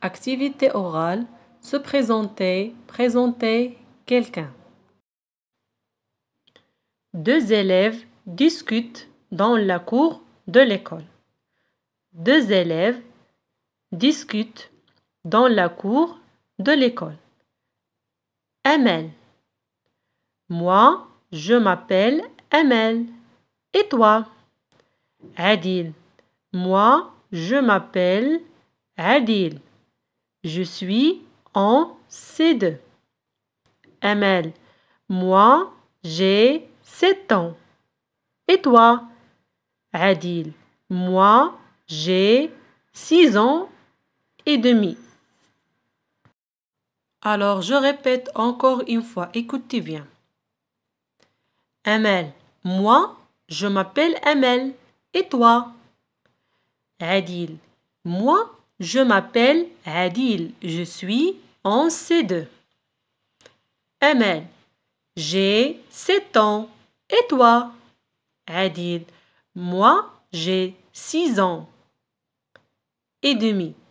Activité orale. Se présenter, présenter quelqu'un. Deux élèves discutent dans la cour de l'école. Deux élèves discutent dans la cour de l'école. Amel. Moi, je m'appelle Amel. Et toi Adil. Moi, je m'appelle Adil. Je suis en C2. Ml. moi, j'ai 7 ans. Et toi Adil, moi, j'ai 6 ans et demi. Alors je répète encore une fois, Écoute-tu bien. Ml. moi, je m'appelle Ml. Et toi Adil, moi, je m'appelle Adil. Je suis en C2. Amen. J'ai 7 ans. Et toi Adil. Moi, j'ai 6 ans et demi.